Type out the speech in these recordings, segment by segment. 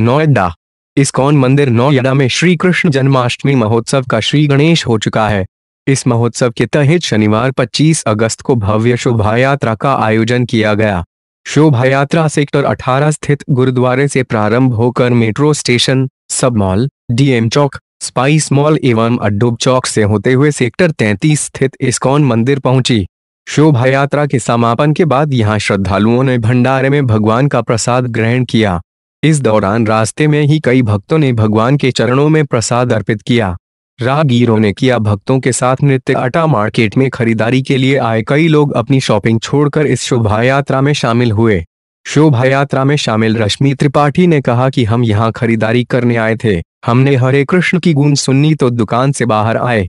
Noida ISKCON मंदिर नोएडा में श्री कृष्ण जन्माष्टमी महोत्सव का श्री गणेश हो चुका है इस महोत्सव के तहत शनिवार 25 अगस्त को भव्य शोभा यात्रा का आयोजन किया गया शोभा यात्रा सेक्टर 18 स्थित गुरुद्वारे से प्रारंभ होकर मेट्रो स्टेशन सब मॉल डीएम चौक स्पाइस मॉल एवं अड्डोब चौक से होते हुए सेक्टर 33 स्थित इस्कॉन मंदिर पहुंची शोभा यात्रा के समापन के बाद यहां श्रद्धालुओं ने भंडारे में भगवान का प्रसाद ग्रहण किया इस दौरान रास्ते में ही कई भक्तों ने भगवान के चरणों में प्रसाद अर्पित किया राहगीरों ने किया भक्तों के साथ नृत्य अटा मार्केट में खरीदारी के लिए आए कई लोग अपनी शॉपिंग छोड़कर इस शोभा यात्रा में शामिल हुए शोभा यात्रा में शामिल रश्मि त्रिपाठी ने कहा कि हम यहाँ खरीदारी करने आए थे हमने हरे कृष्ण की गूंज सुननी तो दुकान से बाहर आए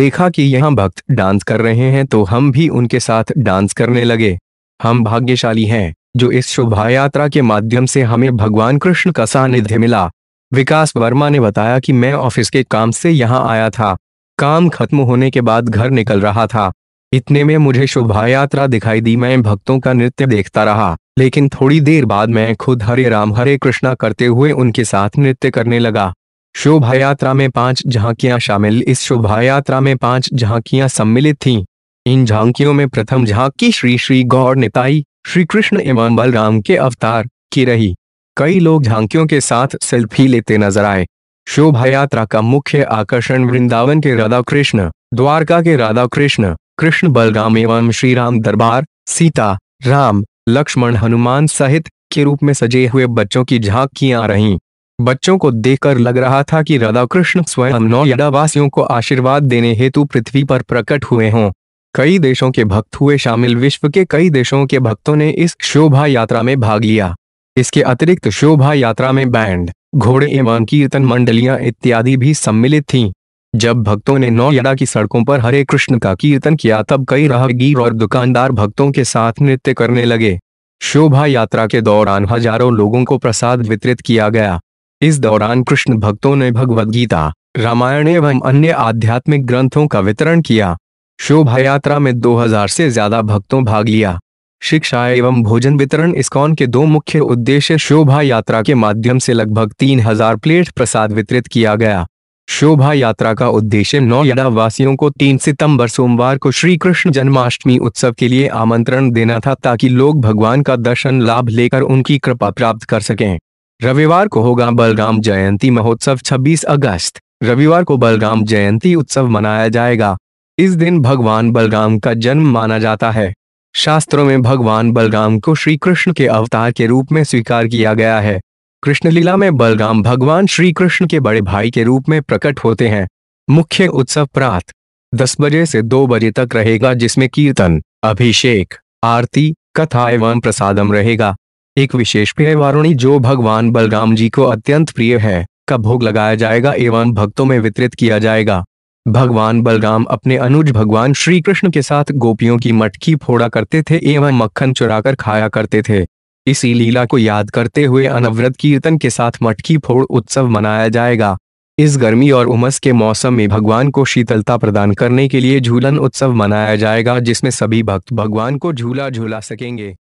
देखा कि यहाँ भक्त डांस कर रहे हैं तो हम भी उनके साथ डांस करने लगे हम भाग्यशाली हैं जो इस शोभा यात्रा के माध्यम से हमें भगवान कृष्ण का सानिध्य मिला विकास वर्मा ने बताया कि मैं ऑफिस के काम से यहाँ आया था काम खत्म होने के बाद घर निकल रहा था इतने में मुझे शोभा यात्रा दिखाई दी मैं भक्तों का नृत्य देखता रहा लेकिन थोड़ी देर बाद मैं खुद हरे राम हरे कृष्णा करते हुए उनके साथ नृत्य करने लगा शोभा यात्रा में पांच झांकियां शामिल इस शोभा यात्रा में पांच झांकियां सम्मिलित थीं इन झांकियों में प्रथम झांकी श्री श्री गौर निताई श्री कृष्ण एवं बलराम के अवतार की रही कई लोग झांकियों के साथ सेल्फी लेते नजर आए शोभा यात्रा का मुख्य आकर्षण वृंदावन के राधा कृष्ण द्वारका के राधा कृष्ण कृष्ण बलराम एवं श्री राम दरबार सीता राम लक्ष्मण हनुमान सहित के रूप में सजे हुए बच्चों की झांकियां रहीं बच्चों को देखकर लग रहा था कि राधा कृष्ण स्वयं नौ यदावासियों को आशीर्वाद देने हेतु पृथ्वी पर प्रकट हुए हों कई देशों के भक्त हुए शामिल विश्व के कई देशों के भक्तों ने इस शोभा यात्रा में भाग लिया इसके अतिरिक्त शोभा यात्रा में बैंड घोड़े एवं कीर्तन मंडलियां इत्यादि भी सम्मिलित थीं जब भक्तों ने नौयडा की सड़कों पर हरे कृष्ण का कीर्तन किया तब कई राहगीर और दुकानदार भक्तों के साथ नृत्य करने लगे शोभा यात्रा के दौरान हजारों लोगों को प्रसाद वितरित किया गया इस दौरान कृष्ण भक्तों ने भगवद गीता रामायण एवं अन्य आध्यात्मिक ग्रंथों का वितरण किया शोभा यात्रा में 2000 से ज्यादा भक्तों भाग लिया शिक्षा एवं भोजन वितरण इस्कॉन के दो मुख्य उद्देश्य शोभा यात्रा के माध्यम से लगभग 3000 प्लेट प्रसाद वितरित किया गया शोभा यात्रा का उद्देश्य नौयडा वासियों को 3 सितंबर सोमवार को श्री कृष्ण जन्माष्टमी उत्सव के लिए आमंत्रण देना था ताकि लोग भगवान का दर्शन लाभ लेकर उनकी कृपा प्राप्त कर सकें रविवार को होगा बलराम जयंती महोत्सव 26 अगस्त रविवार को बलराम जयंती उत्सव मनाया जाएगा इस दिन भगवान बलराम का जन्म माना जाता है शास्त्रों में भगवान बलराम को श्री कृष्ण के अवतार के रूप में स्वीकार किया गया है कृष्णलीला में बलराम भगवान श्री कृष्ण के बड़े भाई के रूप में प्रकट होते हैं मुख्य उत्सव प्रात दस बजे से दो बजे तक रहेगा जिसमें कीर्तन अभिषेक आरती कथा एवं प्रसादम रहेगा एक विशेष प्रिय वारुणी जो भगवान बलराम जी को अत्यंत प्रिय है का भोग लगाया जाएगा एवं भक्तों में वितरित किया जाएगा भगवान बलराम अपने अनुज भगवान श्री कृष्ण के साथ गोपियों की मटकी फोड़ा करते थे एवं मक्खन चुराकर खाया करते थे इसी लीला को याद करते हुए अनव्रत कीर्तन के साथ मटकी फोड़ उत्सव मनाया जाएगा इस गर्मी और उमस के मौसम में भगवान को शीतलता प्रदान करने के लिए झूलन उत्सव मनाया जाएगा जिसमें सभी भक्त भगवान को झूला झूला सकेंगे